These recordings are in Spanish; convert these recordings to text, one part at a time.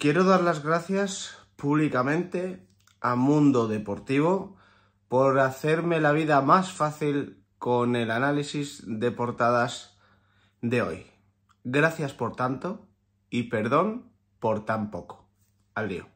Quiero dar las gracias públicamente a Mundo Deportivo por hacerme la vida más fácil con el análisis de portadas de hoy. Gracias por tanto y perdón por tan poco. Adiós.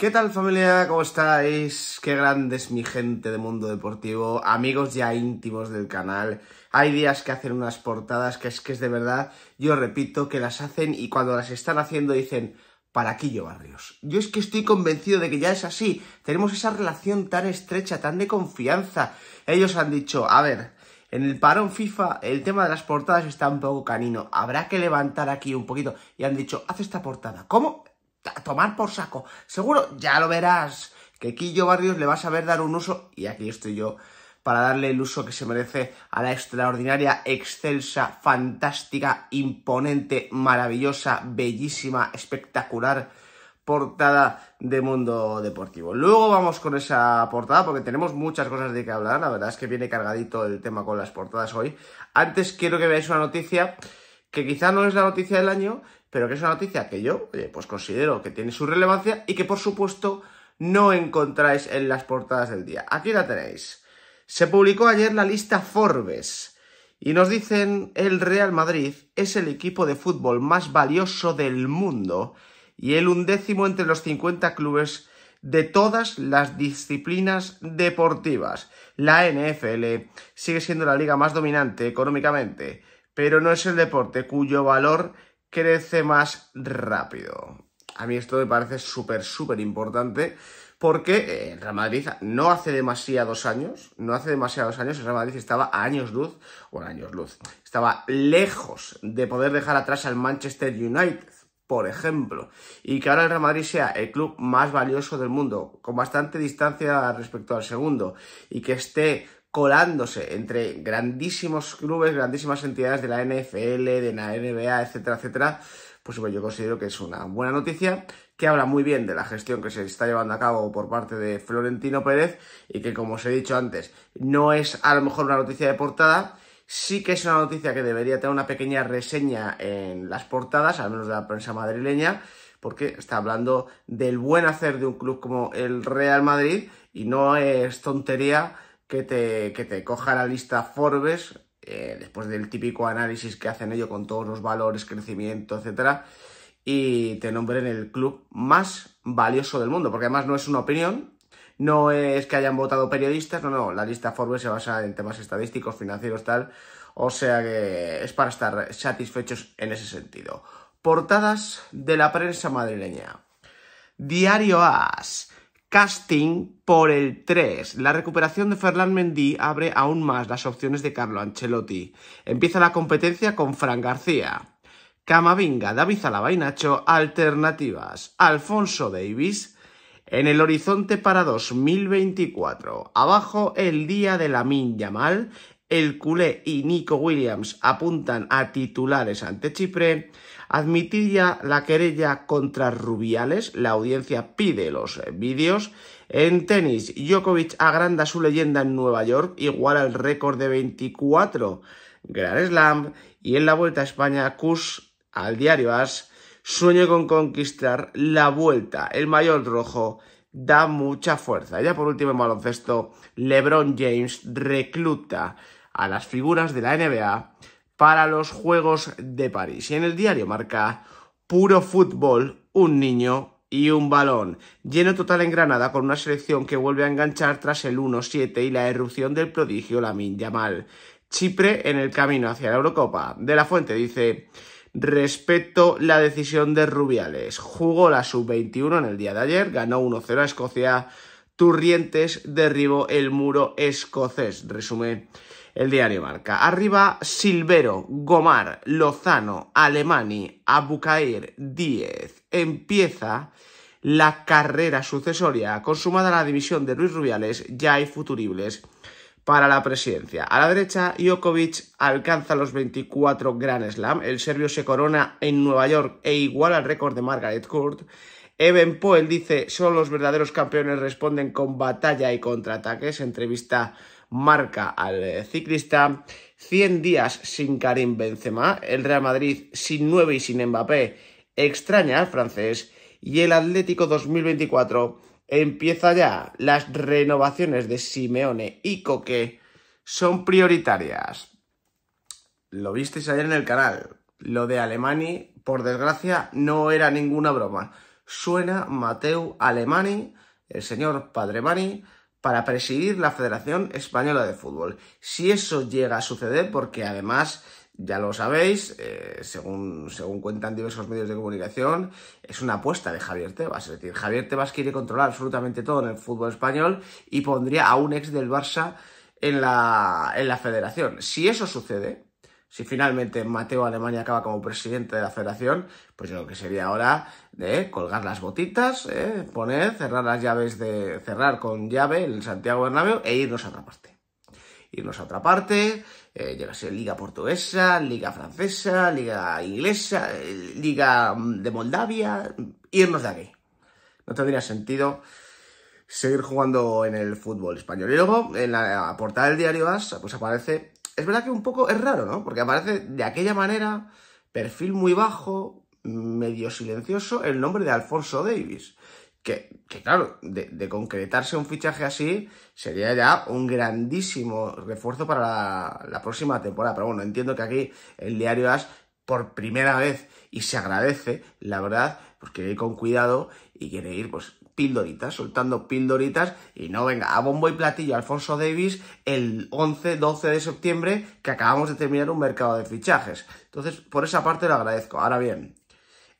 ¿Qué tal familia? ¿Cómo estáis? Qué grande es mi gente de mundo deportivo, amigos ya íntimos del canal. Hay días que hacen unas portadas que es que es de verdad, yo repito, que las hacen y cuando las están haciendo dicen, para yo Barrios. Yo es que estoy convencido de que ya es así. Tenemos esa relación tan estrecha, tan de confianza. Ellos han dicho, a ver, en el parón FIFA el tema de las portadas está un poco canino. Habrá que levantar aquí un poquito. Y han dicho, haz esta portada. ¿Cómo? tomar por saco. Seguro, ya lo verás, que Quillo Barrios le vas a ver dar un uso, y aquí estoy yo, para darle el uso que se merece a la extraordinaria, excelsa, fantástica, imponente, maravillosa, bellísima, espectacular portada de Mundo Deportivo. Luego vamos con esa portada porque tenemos muchas cosas de que hablar, la verdad es que viene cargadito el tema con las portadas hoy. Antes quiero que veáis una noticia que quizá no es la noticia del año, pero que es una noticia que yo eh, pues considero que tiene su relevancia y que por supuesto no encontráis en las portadas del día. Aquí la tenéis. Se publicó ayer la lista Forbes y nos dicen el Real Madrid es el equipo de fútbol más valioso del mundo y el undécimo entre los 50 clubes de todas las disciplinas deportivas. La NFL sigue siendo la liga más dominante económicamente, pero no es el deporte cuyo valor crece más rápido. A mí esto me parece súper, súper importante porque eh, el Real Madrid no hace demasiados años, no hace demasiados años, el Real Madrid estaba a años luz, o bueno, años luz, estaba lejos de poder dejar atrás al Manchester United, por ejemplo, y que ahora el Real Madrid sea el club más valioso del mundo, con bastante distancia respecto al segundo, y que esté colándose entre grandísimos clubes, grandísimas entidades de la NFL, de la NBA, etcétera, etcétera, pues bueno, yo considero que es una buena noticia, que habla muy bien de la gestión que se está llevando a cabo por parte de Florentino Pérez y que, como os he dicho antes, no es a lo mejor una noticia de portada, sí que es una noticia que debería tener una pequeña reseña en las portadas, al menos de la prensa madrileña, porque está hablando del buen hacer de un club como el Real Madrid y no es tontería que te, coja la lista Forbes, eh, después del típico análisis que hacen ellos con todos los valores, crecimiento, etcétera, y te nombren el club más valioso del mundo, porque además no es una opinión, no es que hayan votado periodistas, no, no, la lista Forbes se basa en temas estadísticos, financieros, tal, o sea que es para estar satisfechos en ese sentido. Portadas de la prensa madrileña. Diario As casting por el 3. La recuperación de Fernand Mendy abre aún más las opciones de Carlo Ancelotti. Empieza la competencia con Fran García. Camavinga, David Zalaba y Nacho, alternativas. Alfonso Davis, en el horizonte para 2024. Abajo, el día de la Yamal, el culé y Nico Williams apuntan a titulares ante Chipre, admitir ya la querella contra Rubiales, la audiencia pide los eh, vídeos, en tenis Djokovic agranda su leyenda en Nueva York, igual al récord de 24 Grand Slam, y en la Vuelta a España Kus al diario As sueña con conquistar la Vuelta, el mayor rojo da mucha fuerza. Ya por último en baloncesto, LeBron James recluta a las figuras de la NBA para los Juegos de París. Y en el diario marca puro fútbol, un niño y un balón. Lleno total en Granada con una selección que vuelve a enganchar tras el 1-7 y la erupción del prodigio Lamin Yamal. Chipre en el camino hacia la Eurocopa. De la Fuente dice, respeto la decisión de Rubiales. Jugó la sub-21 en el día de ayer, ganó 1-0 a Escocia. Turrientes derribó el muro escocés. Resume el diario Marca. Arriba, Silvero, Gomar, Lozano, Alemani, Abucair, Diez. Empieza la carrera sucesoria. Consumada la división de Luis Rubiales, ya hay futuribles para la presidencia. A la derecha, Jokovic alcanza los 24 Grand Slam. El serbio se corona en Nueva York e iguala el récord de Margaret Court. Even Poel dice, solo los verdaderos campeones responden con batalla y contraataques. Entrevista marca al eh, ciclista. 100 días sin Karim Benzema. El Real Madrid sin 9 y sin Mbappé. Extraña al francés. Y el Atlético 2024 empieza ya. Las renovaciones de Simeone y Coque son prioritarias. Lo visteis ayer en el canal. Lo de Alemany, por desgracia, no era ninguna broma suena Mateu Alemani, el señor Padre Mani, para presidir la Federación Española de Fútbol. Si eso llega a suceder, porque además, ya lo sabéis, eh, según, según cuentan diversos medios de comunicación, es una apuesta de Javier Tebas. Es decir, Javier Tebas quiere controlar absolutamente todo en el fútbol español y pondría a un ex del Barça en la, en la federación. Si eso sucede, si finalmente Mateo Alemania acaba como presidente de la federación, pues yo creo que sería hora de colgar las botitas, ¿eh? poner, cerrar las llaves de. cerrar con llave el Santiago Bernabéu e irnos a otra parte. Irnos a otra parte, eh, a Liga Portuguesa, Liga Francesa, Liga Inglesa, eh, Liga mm, de Moldavia, irnos de aquí. No tendría sentido seguir jugando en el fútbol español. Y luego, en la, en la portada del diario AS, pues aparece es verdad que un poco es raro, ¿no? Porque aparece de aquella manera, perfil muy bajo, medio silencioso, el nombre de Alfonso Davis. Que, que claro, de, concretarse un fichaje así, sería ya un grandísimo refuerzo para la, próxima temporada. Pero bueno, entiendo que aquí el diario As, por primera vez, y se agradece, la verdad, pues quiere ir con cuidado y quiere ir, pues, pildoritas, soltando pildoritas y no venga a bombo y platillo Alfonso Davis el 11-12 de septiembre que acabamos de terminar un mercado de fichajes. Entonces, por esa parte lo agradezco. Ahora bien,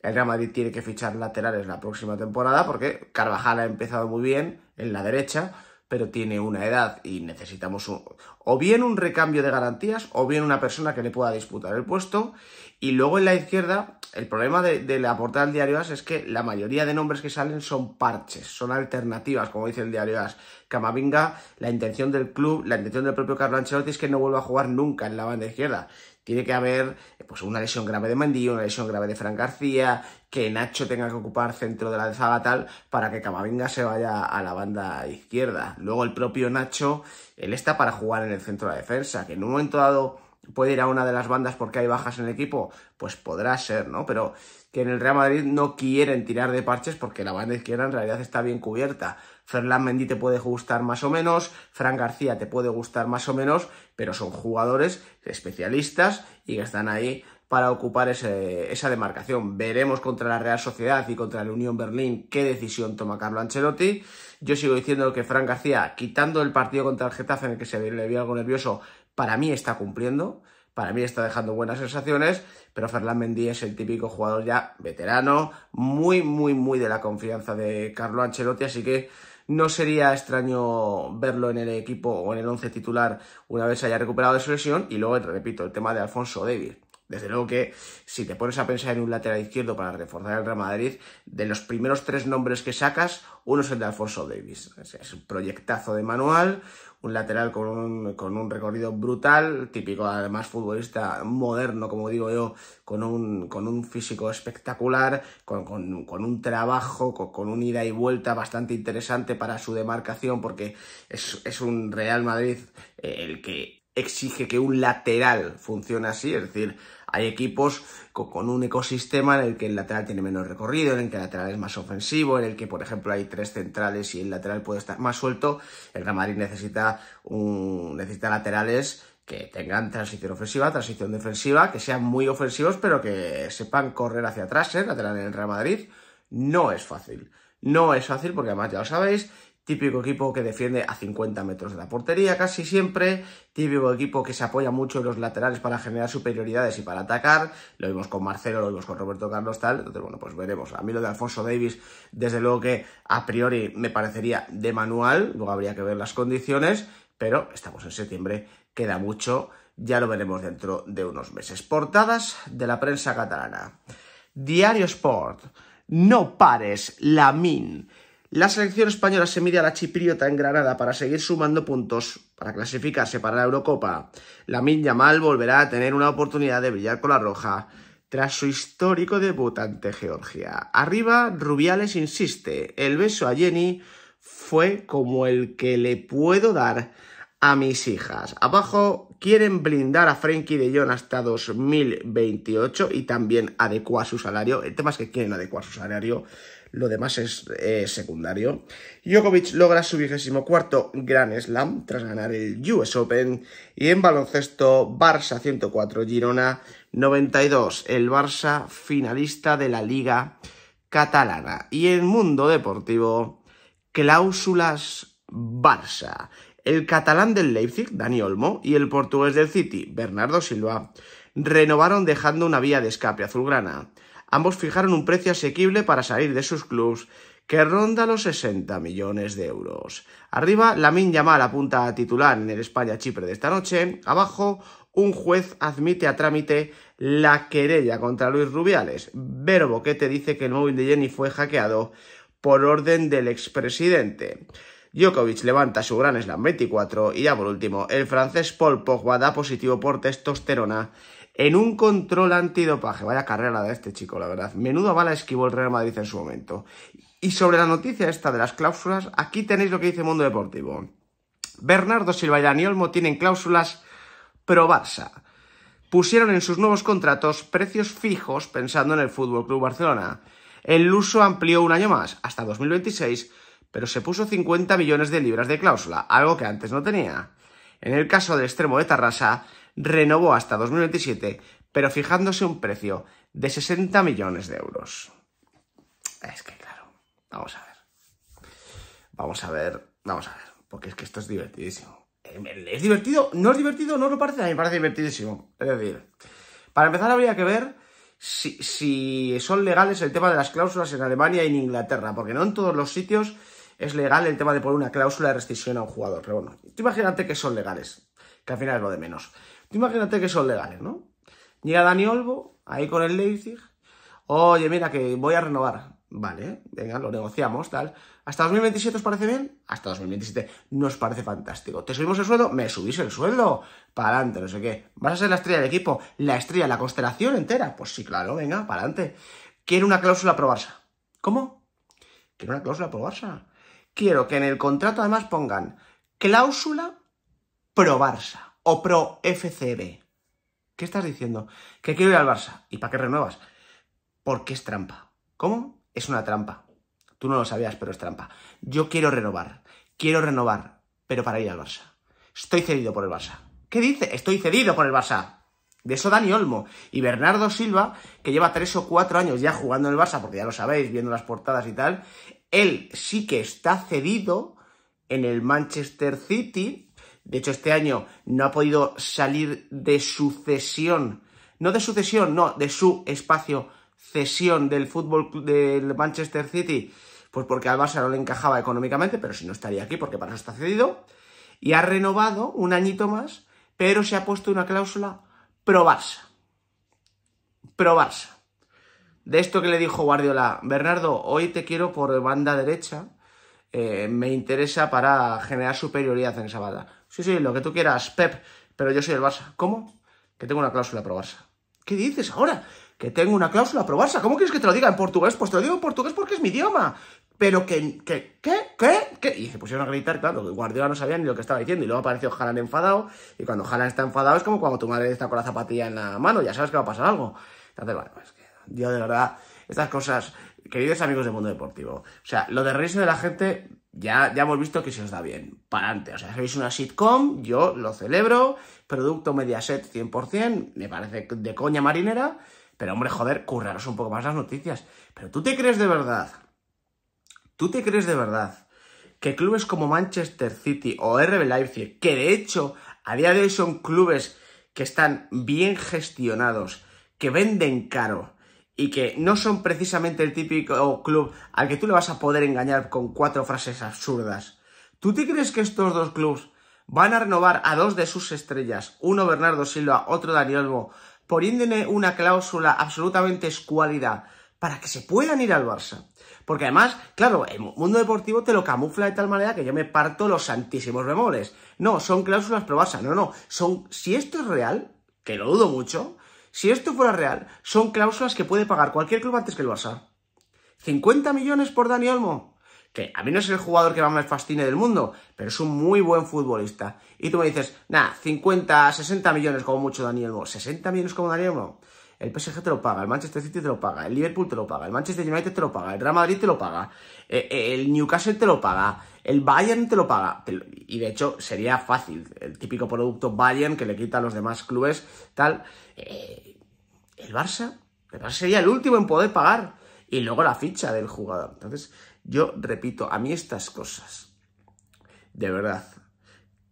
el Real Madrid tiene que fichar laterales la próxima temporada porque Carvajal ha empezado muy bien en la derecha, pero tiene una edad y necesitamos un o bien un recambio de garantías o bien una persona que le pueda disputar el puesto. Y luego en la izquierda, el problema de, la portada del diario As es que la mayoría de nombres que salen son parches, son alternativas, como dice el diario As. Camavinga, la intención del club, la intención del propio Carlo Ancelotti es que no vuelva a jugar nunca en la banda izquierda. Tiene que haber pues, una lesión grave de mandí, una lesión grave de Fran García, que Nacho tenga que ocupar centro de la zaga tal para que Camavinga se vaya a la banda izquierda. Luego el propio Nacho él está para jugar en el centro de la defensa, que en un momento dado puede ir a una de las bandas porque hay bajas en el equipo, pues podrá ser, ¿no? Pero que en el Real Madrid no quieren tirar de parches porque la banda izquierda en realidad está bien cubierta. Fernán Mendy te puede gustar más o menos, Fran García te puede gustar más o menos, pero son jugadores especialistas y que están ahí para ocupar esa demarcación. Veremos contra la Real Sociedad y contra la Unión Berlín qué decisión toma Carlo Ancelotti. Yo sigo diciendo que Frank García, quitando el partido contra el Getafe en el que se le vio algo nervioso, para mí está cumpliendo, para mí está dejando buenas sensaciones, pero Fernán Mendy es el típico jugador ya veterano, muy, muy, muy de la confianza de Carlo Ancelotti, así que no sería extraño verlo en el equipo o en el once titular una vez haya recuperado de su lesión. Y luego, repito, el tema de Alfonso David. Desde luego que si te pones a pensar en un lateral izquierdo para reforzar el Real Madrid, de los primeros tres nombres que sacas, uno es el de Alfonso Davis. Es un proyectazo de manual, un lateral con un, recorrido brutal, típico además futbolista moderno, como digo yo, con un, físico espectacular, con, un trabajo, con, un ida y vuelta bastante interesante para su demarcación, porque es un Real Madrid eh, el que exige que un lateral funcione así, es decir, hay equipos con, un ecosistema en el que el lateral tiene menos recorrido, en el que el lateral es más ofensivo, en el que, por ejemplo, hay tres centrales y el lateral puede estar más suelto. El Real Madrid necesita, laterales que tengan transición ofensiva, transición defensiva, que sean muy ofensivos, pero que sepan correr hacia atrás, ¿eh? lateral en el Real Madrid. No es fácil. No es fácil porque además ya lo sabéis, Típico equipo que defiende a 50 metros de la portería casi siempre. Típico equipo que se apoya mucho en los laterales para generar superioridades y para atacar. Lo vimos con Marcelo, lo vimos con Roberto Carlos tal. Entonces, bueno, pues veremos. A mí lo de Alfonso Davis, desde luego que a priori me parecería de manual. Luego habría que ver las condiciones. Pero estamos en septiembre, queda mucho. Ya lo veremos dentro de unos meses. Portadas de la prensa catalana. Diario Sport. No pares, la min. La selección española se mide a la chipriota en Granada para seguir sumando puntos para clasificarse para la Eurocopa. La mal volverá a tener una oportunidad de brillar con la roja tras su histórico debut ante Georgia. Arriba, Rubiales insiste, el beso a Jenny fue como el que le puedo dar a mis hijas. Abajo quieren blindar a Frenkie de Jong hasta 2028 y también adecuar su salario. El tema es que quieren adecuar su salario lo demás es eh, secundario. Djokovic logra su vigésimo cuarto Grand Slam tras ganar el US Open y en baloncesto Barça 104, Girona 92, el Barça finalista de la Liga Catalana. Y en mundo deportivo, cláusulas Barça. El catalán del Leipzig, Dani Olmo, y el portugués del City, Bernardo Silva, renovaron dejando una vía de escape azulgrana. Ambos fijaron un precio asequible para salir de sus clubs, que ronda los 60 millones de euros. Arriba, Lamin Yamal apunta a titular en el España-Chipre de esta noche. Abajo, un juez admite a trámite la querella contra Luis Rubiales. Vero te dice que el móvil de Jenny fue hackeado por orden del expresidente. Djokovic levanta su gran slam 24 y ya por último, el francés Paul Pogba da positivo por testosterona en un control antidopaje. Vaya carrera de este chico, la verdad. Menudo bala esquivó el Real Madrid en su momento. Y sobre la noticia esta de las cláusulas, aquí tenéis lo que dice Mundo Deportivo. Bernardo Silva y Daniel Olmo tienen cláusulas pro Barça. Pusieron en sus nuevos contratos precios fijos pensando en el Fútbol Club Barcelona. El uso amplió un año más, hasta 2026, pero se puso 50 millones de libras de cláusula, algo que antes no tenía. En el caso del extremo de Tarrasa, renovó hasta 2027, pero fijándose un precio de 60 millones de euros. Es que claro, vamos a ver. Vamos a ver, vamos a ver, porque es que esto es divertidísimo. Eh, ¿Es divertido? ¿No es divertido? ¿No lo parece? A mí me parece divertidísimo. Es decir, para empezar habría que ver si, son legales el tema de las cláusulas en Alemania y en Inglaterra, porque no en todos los sitios es legal el tema de poner una cláusula de rescisión a un jugador. Pero bueno, imagínate que son legales, que al final es lo de menos. Imagínate que son legales, ¿no? Llega Dani Olbo, ahí con el Leipzig. Oye, mira, que voy a renovar. Vale, venga, lo negociamos, tal. ¿Hasta 2027 os parece bien? Hasta 2027 nos parece fantástico. ¿Te subimos el sueldo? Me subís el sueldo. Para adelante, no sé qué. ¿Vas a ser la estrella del equipo? ¿La estrella, la constelación entera? Pues sí, claro, venga, para adelante. Quiero una cláusula pro Barça. ¿Cómo? Quiero una cláusula pro Quiero que en el contrato además pongan cláusula pro o pro FCB. ¿Qué estás diciendo? Que quiero ir al Barça. ¿Y para qué renuevas? Porque es trampa. ¿Cómo? Es una trampa. Tú no lo sabías, pero es trampa. Yo quiero renovar. Quiero renovar, pero para ir al Barça. Estoy cedido por el Barça. ¿Qué dice? Estoy cedido por el Barça. De eso Dani Olmo y Bernardo Silva, que lleva tres o cuatro años ya jugando en el Barça, porque ya lo sabéis, viendo las portadas y tal, él sí que está cedido en el Manchester City de hecho, este año no ha podido salir de su cesión, no de su cesión, no, de su espacio cesión del fútbol del Manchester City, pues porque al Barça no le encajaba económicamente, pero si no estaría aquí porque para eso está cedido, y ha renovado un añito más, pero se ha puesto una cláusula pro Barça. Pro Barça. De esto que le dijo Guardiola, Bernardo, hoy te quiero por banda derecha, eh, me interesa para generar superioridad en esa banda. Sí, sí, lo que tú quieras, Pep, pero yo soy el Barça. ¿Cómo? Que tengo una cláusula pro Barça. ¿Qué dices ahora? Que tengo una cláusula pro Barça. ¿Cómo quieres que te lo diga en portugués? Pues te lo digo en portugués porque es mi idioma. Pero que, que, ¿qué? ¿Qué? ¿Qué? Y se pusieron a gritar, claro, que Guardiola no sabía ni lo que estaba diciendo. Y luego apareció Haaland enfadado. Y cuando Haaland está enfadado es como cuando tu madre está con la zapatilla en la mano. Ya sabes que va a pasar algo. Entonces, bueno, es que, Dios, de verdad, estas cosas queridos amigos del mundo deportivo. O sea, lo de reírse de la gente ya, ya hemos visto que se os da bien. Para antes, O sea, hacéis una sitcom, yo lo celebro. Producto Mediaset 100%, me parece de coña marinera. Pero hombre, joder, curraros un poco más las noticias. Pero tú te crees de verdad. ¿Tú te crees de verdad que clubes como Manchester City o RB Leipzig, que de hecho a día de hoy son clubes que están bien gestionados, que venden caro, y que no son precisamente el típico club al que tú le vas a poder engañar con cuatro frases absurdas. ¿Tú te crees que estos dos clubs van a renovar a dos de sus estrellas, uno Bernardo Silva, otro Dani Olmo, poniéndole una cláusula absolutamente escuálida para que se puedan ir al Barça? Porque además, claro, el mundo deportivo te lo camufla de tal manera que yo me parto los santísimos remores. No, son cláusulas Barça. no, no. Son, si esto es real, que lo dudo mucho, si esto fuera real, son cláusulas que puede pagar cualquier club antes que el Barça. 50 millones por Dani Olmo. Que a mí no es el jugador que más me fascine del mundo, pero es un muy buen futbolista. Y tú me dices, nada, 50, 60 millones como mucho Dani Olmo. ¿60 millones como Dani Olmo? El PSG te lo paga, el Manchester City te lo paga, el Liverpool te lo paga, el Manchester United te lo paga, el Real Madrid te lo paga, eh, eh, el Newcastle te lo paga, el Bayern te lo paga. Y de hecho sería fácil, el típico producto Bayern que le quita a los demás clubes, tal. Eh, el Barça, el Barça sería el último en poder pagar. Y luego la ficha del jugador. Entonces, yo repito, a mí estas cosas, de verdad,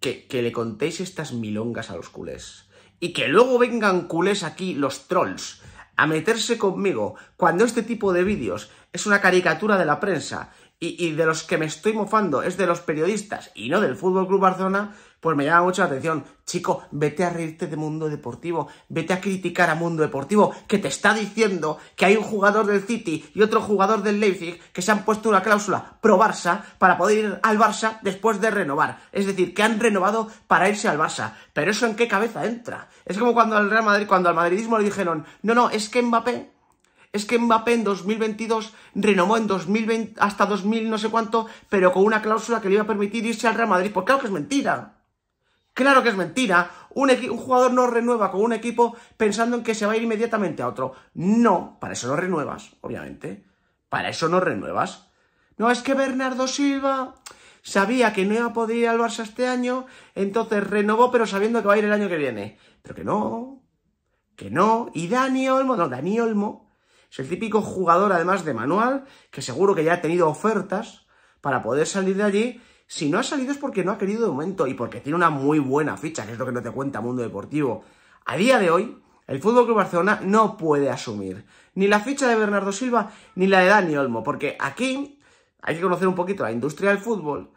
que, que le contéis estas milongas a los culés y que luego vengan culés aquí los trolls a meterse conmigo cuando este tipo de vídeos es una caricatura de la prensa y, de los que me estoy mofando es de los periodistas y no del Fútbol Club Barcelona, pues me llama mucho la atención. Chico, vete a reírte de Mundo Deportivo, vete a criticar a Mundo Deportivo, que te está diciendo que hay un jugador del City y otro jugador del Leipzig que se han puesto una cláusula pro Barça para poder ir al Barça después de renovar. Es decir, que han renovado para irse al Barça. Pero eso en qué cabeza entra. Es como cuando al Real Madrid, cuando al madridismo le dijeron, no, no, es que Mbappé es que Mbappé en 2022 renovó en hasta 2000 no sé cuánto, pero con una cláusula que le iba a permitir irse al Real Madrid. Pues claro que es mentira. Claro que es mentira. Un, un jugador no renueva con un equipo pensando en que se va a ir inmediatamente a otro. No, para eso no renuevas, obviamente. Para eso no renuevas. No, es que Bernardo Silva sabía que no iba a poder ir al Barça este año, entonces renovó, pero sabiendo que va a ir el año que viene. Pero que no, que no. Y Dani Olmo, no, Dani Olmo es el típico jugador, además de manual, que seguro que ya ha tenido ofertas para poder salir de allí. Si no ha salido es porque no ha querido de momento y porque tiene una muy buena ficha, que es lo que no te cuenta Mundo Deportivo. A día de hoy, el Fútbol Club Barcelona no puede asumir ni la ficha de Bernardo Silva ni la de Dani Olmo, porque aquí hay que conocer un poquito la industria del fútbol.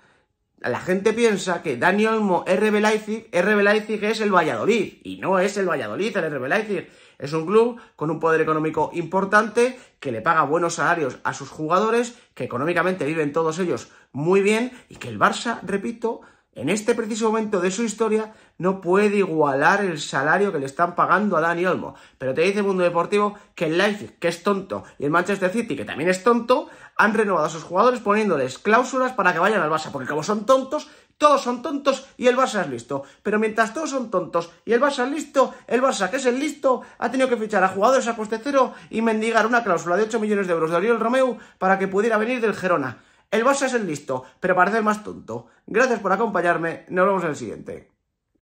La gente piensa que Dani Olmo RB Leipzig, RB Leipzig es el Valladolid y no es el Valladolid el r Leipzig. Es un club con un poder económico importante, que le paga buenos salarios a sus jugadores, que económicamente viven todos ellos muy bien y que el Barça, repito, en este preciso momento de su historia no puede igualar el salario que le están pagando a Dani Olmo. Pero te dice el mundo deportivo que el Leipzig, que es tonto, y el Manchester City, que también es tonto, han renovado a sus jugadores poniéndoles cláusulas para que vayan al Barça, porque como son tontos, todos son tontos y el Barça es listo. Pero mientras todos son tontos y el Barça es listo, el Barça, que es el listo, ha tenido que fichar a jugadores a coste cero y mendigar una cláusula de 8 millones de euros de Ariel Romeu para que pudiera venir del Gerona. El Barça es el listo, pero parece el más tonto. Gracias por acompañarme, nos vemos en el siguiente.